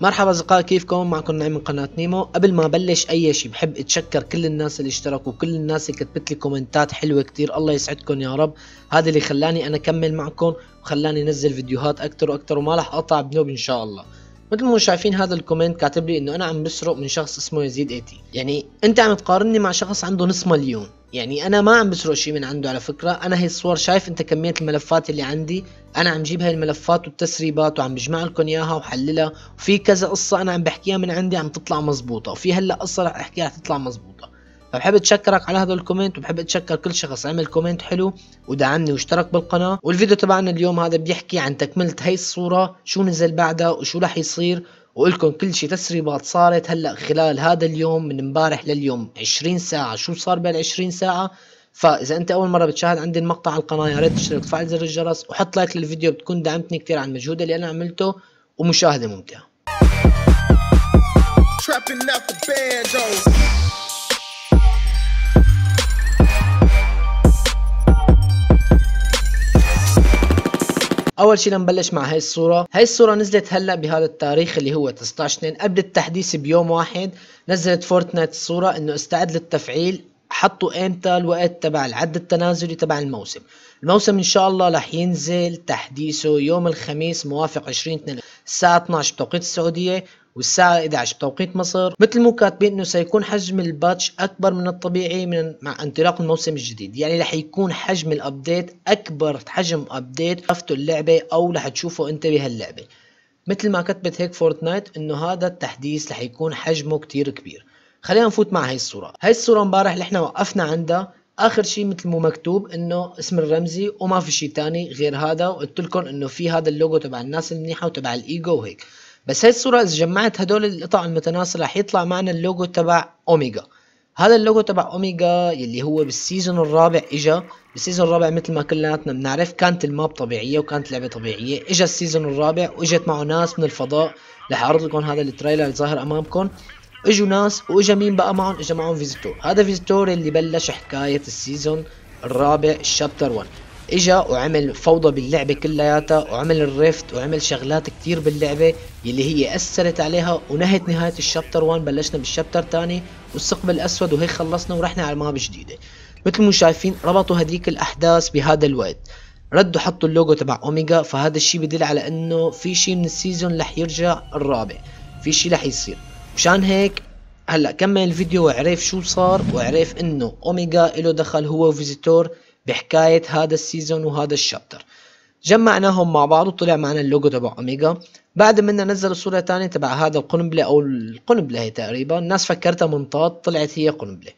مرحبا اصدقاء كيفكم معكم نعيم من قناة نيمو قبل ما بلش اي شيء بحب اتشكر كل الناس اللي اشتركوا كل الناس اللي كتبت لي كومنتات حلوة كتير الله يسعدكم يا رب هذا اللي خلاني انا اكمل معكم وخلاني انزل فيديوهات اكتر واكتر وما راح اقطع بنوب ان شاء الله مثل ما شايفين هذا الكومنت كاتب لي انه انا عم بسرق من شخص اسمه يزيد تي يعني انت عم تقارني مع شخص عنده نص مليون يعني انا ما عم بسرق شيء من عنده على فكره انا هي الصور شايف انت كميه الملفات اللي عندي انا عم جيب هاي الملفات والتسريبات وعم بجمع لكم اياها وحللها وفي كذا قصه انا عم بحكيها من عندي عم تطلع مزبوطه وفي هلا قصه رح احكيها رح تطلع مزبوطه فبحب اتشكرك على هذا الكومنت وبحب اتشكر كل شخص عمل كومنت حلو ودعمني واشترك بالقناه والفيديو تبعنا اليوم هذا بيحكي عن تكمله هي الصوره شو نزل بعدها وشو راح يصير وقلكم كل شيء تسريبات صارت هلا خلال هذا اليوم من امبارح لليوم 20 ساعه شو صار بال 20 ساعه فاذا انت اول مره بتشاهد عندي المقطع على القناه يا ريت تشترك وتفعل زر الجرس وحط لايك للفيديو بتكون دعمتني كثير عن المجهود اللي انا عملته ومشاهده ممتعه اول شيء لنبلش مع هاي الصوره هاي الصوره نزلت هلا بهذا التاريخ اللي هو 19 2 قبل التحديث بيوم واحد نزلت فورتنايت الصوره انه استعد للتفعيل حطوا امتى الوقت تبع العد التنازلي تبع الموسم الموسم ان شاء الله رح ينزل تحديثه يوم الخميس موافق 20 2 الساعه 12 بتوقيت السعوديه والساعة 11 بتوقيت مصر مثل كاتبين انه سيكون حجم الباتش اكبر من الطبيعي من مع انطلاق الموسم الجديد يعني رح يكون حجم الابديت اكبر حجم ابديت شفته اللعبة او رح تشوفه انت بهاللعبة مثل ما كتبت هيك فورتنايت انه هذا التحديث رح يكون حجمه كتير كبير خلينا نفوت مع هاي الصورة هاي الصورة امبارح اللي احنا وقفنا عندها اخر شيء مثل مو مكتوب انه اسم الرمزي وما في شيء تاني غير هذا وقلت لكم انه في هذا اللوجو تبع الناس المنيحه وتبع الايجو وهيك بس هاي الصورة إذا جمعت هدول القطع المتناصلة رح يطلع معنا اللوجو تبع أوميجا هذا اللوجو تبع أوميجا يلي هو بالسيزون الرابع إجا بالسيزون الرابع مثل ما كلياتنا بنعرف كانت الماب طبيعية وكانت لعبة طبيعية إجا السيزون الرابع وإجت معه ناس من الفضاء رح أعرض لكم هذا التريلر اللي ظاهر أمامكم اجوا ناس واجا مين بقى معهم اجا معهم فيزيتور هذا فيزيتور اللي بلش حكايه السيزون الرابع الشابتر 1 اجا وعمل فوضى باللعبه كلياتها وعمل الريفت وعمل شغلات كتير باللعبه يلي هي اثرت عليها ونهت نهايه الشابتر 1 بلشنا بالشابتر ثاني والثقب الاسود وهيك خلصنا ورحنا على الماب جديده مثل ما شايفين ربطوا هذيك الاحداث بهذا الوقت ردوا حطوا اللوجو تبع اوميجا فهذا الشيء بدل على انه في شيء من السيزون رح يرجع الرابع في شيء رح يصير مشان هيك هلا كمل الفيديو وعرف شو صار وعرف انه اوميجا له دخل هو وفيزيتور بحكاية هذا السيزون وهذا الشابتر جمعناهم مع بعض وطلع معنا اللوجو تبع اوميجا بعد منا نزلوا صورة تانية تبع هذا القنبلة او القنبلة هي تقريبا الناس فكرتها منطاد طلعت هي قنبلة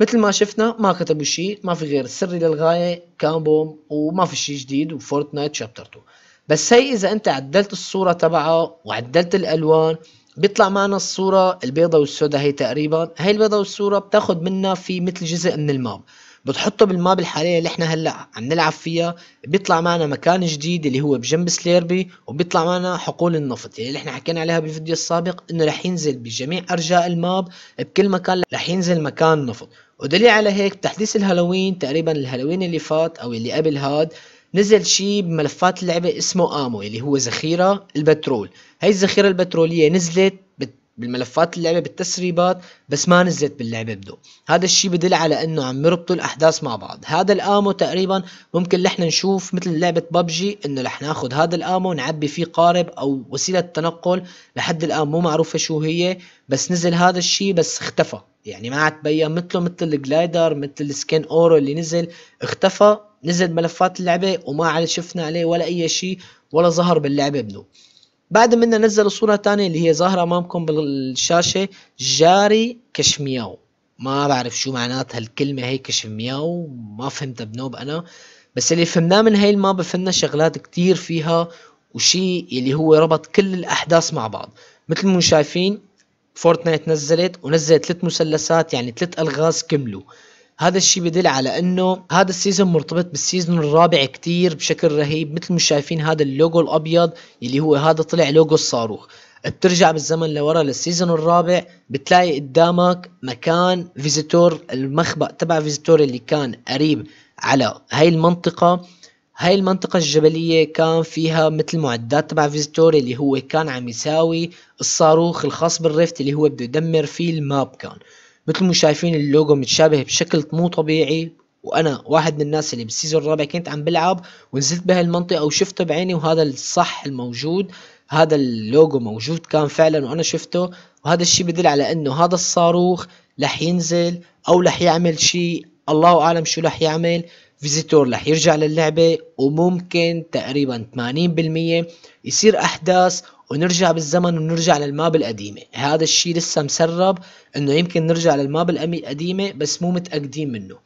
مثل ما شفنا ما كتبوا شيء ما في غير سري للغاية كامبوم وما في شيء جديد وفورتنايت شابتر 2 بس هي اذا انت عدلت الصورة تبعها وعدلت الالوان بيطلع معنا الصورة البيضة والسوداء هي تقريبا هي البيضة والسوداء بتاخد منا في مثل جزء من الماب بتحطه بالماب الحاليه اللي احنا هلا عم نلعب فيها بيطلع معنا مكان جديد اللي هو بجنب سليربي وبيطلع معنا حقول النفط اللي احنا حكينا عليها بالفيديو السابق انه رح ينزل بجميع ارجاء الماب بكل مكان رح ينزل مكان نفط ودليل على هيك بتحديث الهالوين تقريبا الهالوين اللي فات او اللي قبل هاد نزل شيء بملفات اللعبة اسمه آمو اللي هو ذخيرة البترول هاي الذخيرة البترولية نزلت بالملفات اللعبه بالتسريبات بس ما نزلت باللعبه بدو هذا الشيء بدل على انه عم يربطوا الاحداث مع بعض هذا الامو تقريبا ممكن نحن نشوف مثل لعبه ببجي انه رح ناخذ هذا الامو ونعبي فيه قارب او وسيله تنقل لحد الان مو معروفه شو هي بس نزل هذا الشيء بس اختفى يعني ما عاد تبين مثله مثل الجلايدر مثل السكين اورو اللي نزل اختفى نزل ملفات اللعبه وما عاد شفنا عليه ولا اي شيء ولا ظهر باللعبه بدو بعد منه نزلوا صورة تانية اللي هي ظاهرة امامكم بالشاشة جاري كشمياو ما بعرف شو معناتها الكلمة هي كشمياو ما فهمتها بنوب انا بس اللي فهمناه من هاي المابا فهمنا شغلات كتير فيها وشي اللي هو ربط كل الاحداث مع بعض مثل ما شايفين فورتنايت نزلت ونزلت ثلاث مثلثات يعني ثلاث الغاز كملوا هذا الشيء بدل على انه هذا السيزون مرتبط بالسيزون الرابع كتير بشكل رهيب مثل ما شايفين هذا اللوجو الابيض اللي هو هذا طلع لوجو الصاروخ بترجع بالزمن لورا للسيزون الرابع بتلاقي قدامك مكان فيزيتور المخبأ تبع فيزيتور اللي كان قريب على هاي المنطقة هاي المنطقة الجبلية كان فيها مثل معدات تبع فيزيتور اللي هو كان عم يساوي الصاروخ الخاص بالريفت اللي هو بده يدمر فيه الماب كان مثل ما شايفين اللوجو متشابه بشكل مو طبيعي وانا واحد من الناس اللي بالسيزون الرابع كنت عم بلعب ونزلت بهالمنطقه وشفته بعيني وهذا الصح الموجود هذا اللوجو موجود كان فعلا وانا شفته وهذا الشيء بدل على انه هذا الصاروخ رح ينزل او رح يعمل شيء الله اعلم شو رح يعمل فيزيتور رح يرجع للعبة وممكن تقريبا 80% يصير احداث ونرجع بالزمن ونرجع للماب القديمة هذا الشيء لسه مسرب انه يمكن نرجع للماب القديمة بس مو متأكدين منه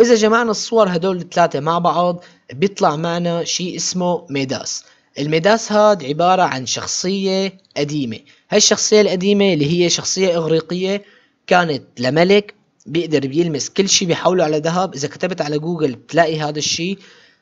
اذا جمعنا الصور هدول الثلاثة مع بعض بيطلع معنا شيء اسمه ميداس الميداس هاد عبارة عن شخصية قديمة هالشخصية القديمة اللي هي شخصية إغريقية كانت لملك بيقدر بيلمس كل شيء بيحوله على ذهب إذا كتبت على جوجل بتلاقي هذا الشيء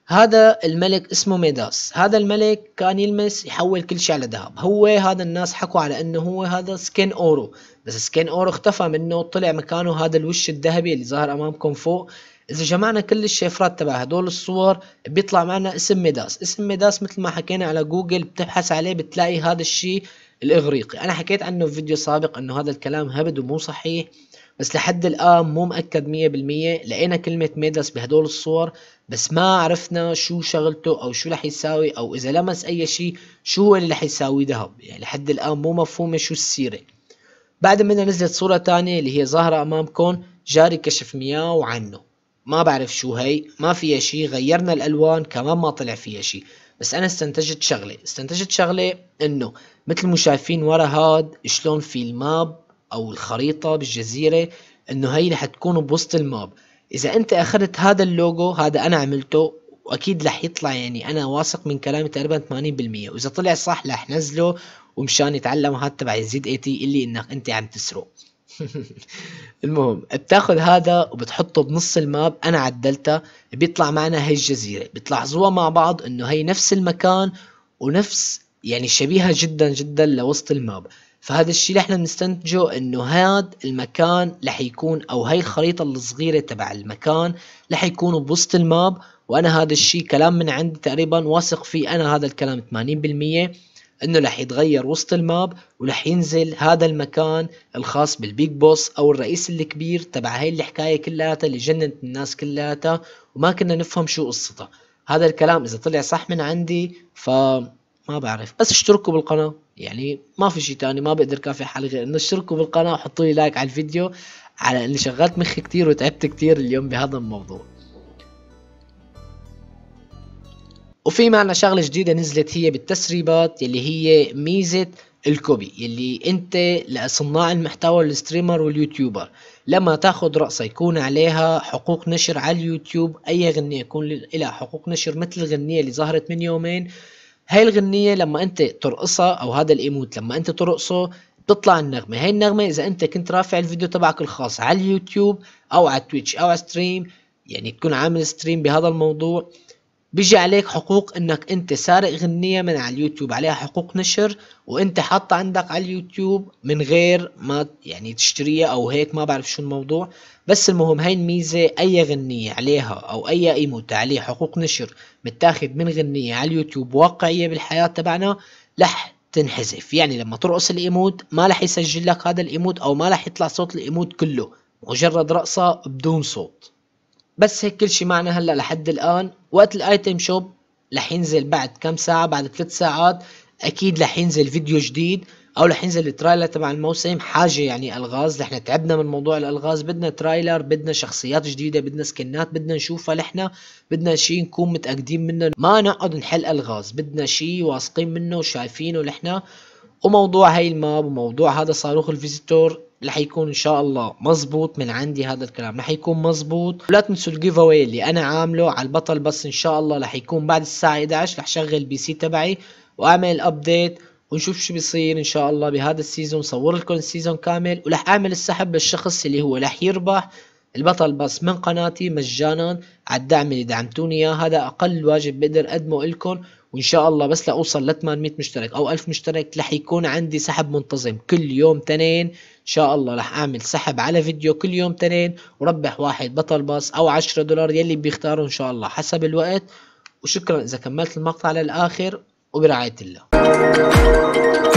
هذا الملك اسمه ميداس هذا الملك كان يلمس يحول كل شيء على ذهب هو هذا الناس حكوا على انه هو هذا سكين اورو بس سكين اورو اختفى منه طلع مكانه هذا الوش الذهبي اللي ظاهر امامكم فوق اذا جمعنا كل الشفرات تبع هدول الصور بيطلع معنا اسم ميداس اسم ميداس مثل ما حكينا على جوجل بتبحث عليه بتلاقي هذا الشيء الاغريقي انا حكيت عنه في فيديو سابق انه هذا الكلام هبد ومو صحيح بس لحد الآن مو مأكد مية بالمية لقينا كلمة ميدلس بهدول الصور بس ما عرفنا شو شغلته أو شو رح يساوي أو إذا لمس أي شيء شو هو اللي رح يساوي ذهب يعني لحد الآن مو مفهومة شو السيرة بعد منها نزلت صورة تانية اللي هي ظاهرة أمامكم جاري كشف مياه وعنه ما بعرف شو هي ما فيها شيء غيرنا الألوان كمان ما طلع فيها شيء بس أنا استنتجت شغلة استنتجت شغلة إنه مثل ما شايفين ورا هاد شلون في الماب او الخريطه بالجزيره انه هي حتكون بوسط الماب اذا انت اخذت هذا اللوجو هذا انا عملته واكيد رح يطلع يعني انا واثق من كلامي تقريبا 80% واذا طلع صح رح نزله ومشان يتعلم هذا تبع الزد اي تي اللي انك انت عم تسرق المهم بتاخذ هذا وبتحطه بنص الماب انا عدلتها بيطلع معنا هي الجزيره بتلاحظوها مع بعض انه هي نفس المكان ونفس يعني شبيهه جدا جدا لوسط الماب فهذا الشيء اللي احنا بنستنتجه انه هذا المكان رح يكون او هاي الخريطه الصغيره تبع المكان رح يكون بوسط الماب وانا هذا الشيء كلام من عندي تقريبا واثق فيه انا هذا الكلام 80% انه رح يتغير وسط الماب ورح ينزل هذا المكان الخاص بالبيج بوس او الرئيس الكبير تبع هاي الحكايه كلياتها اللي جننت الناس كلياتها وما كنا نفهم شو قصتها هذا الكلام اذا طلع صح من عندي ف ما بعرف بس اشتركوا بالقناة يعني ما في شيء تاني ما بقدر كافي حالي غير انه اشتركوا بالقناة وحطوا لي لايك على الفيديو على اني شغلت مخي كتير وتعبت كتير اليوم بهذا الموضوع وفي معنا شغلة جديدة نزلت هي بالتسريبات اللي هي ميزة الكوبي اللي انت لصناع المحتوى الستريمر واليوتيوبر لما تاخذ رقصة يكون عليها حقوق نشر على اليوتيوب اي غنية يكون لها حقوق نشر مثل الغنية اللي ظهرت من يومين هاي الغنيه لما انت ترقصها او هذا الايموت لما انت ترقصه بتطلع النغمه هاي النغمه اذا انت كنت رافع الفيديو تبعك الخاص على اليوتيوب او على تويتش او على ستريم يعني تكون عامل ستريم بهذا الموضوع بيجي عليك حقوق انك انت سارق غنية من على اليوتيوب عليها حقوق نشر وانت حاطة عندك على اليوتيوب من غير ما يعني تشتريها او هيك ما بعرف شو الموضوع بس المهم هاي الميزة اي غنية عليها او اي ايموت عليه حقوق نشر متاخد من غنية على اليوتيوب واقعية بالحياة تبعنا رح تنحذف يعني لما ترقص الايموت ما رح يسجل لك هذا الايموت او ما رح يطلع صوت الايموت كله مجرد رقصة بدون صوت بس هيك كل شي معنا هلا لحد الان وقت الايتم شوب رح ينزل بعد كم ساعه بعد ثلاث ساعات اكيد رح ينزل فيديو جديد او رح ينزل الترايلر تبع الموسم حاجه يعني الغاز نحن تعبنا من موضوع الالغاز بدنا ترايلر بدنا شخصيات جديده بدنا سكنات بدنا نشوفها نحن بدنا شيء نكون متاكدين منه ما نقعد نحل الغاز بدنا شيء واثقين منه وشايفينه نحن وموضوع هاي الماب وموضوع هذا صاروخ الفيزيتور رح يكون ان شاء الله مزبوط من عندي هذا الكلام رح يكون مزبوط لا تنسوا الجيف اواي اللي انا عامله على البطل بس ان شاء الله رح يكون بعد الساعه 11 رح شغل البي سي تبعي واعمل ابديت ونشوف شو بيصير ان شاء الله بهذا السيزون صور لكم السيزون كامل ورح اعمل السحب للشخص اللي هو رح يربح البطل بس من قناتي مجانا على الدعم اللي دعمتوني اياه هذا اقل واجب بقدر اقدمه لكم وان شاء الله بس لاوصل ل 800 مشترك او 1000 مشترك رح يكون عندي سحب منتظم كل يوم تنين ان شاء الله رح اعمل سحب على فيديو كل يوم تنين وربح واحد بطل باص او 10 دولار يلي بيختاروا ان شاء الله حسب الوقت وشكرا اذا كملت المقطع للاخر وبرعايه الله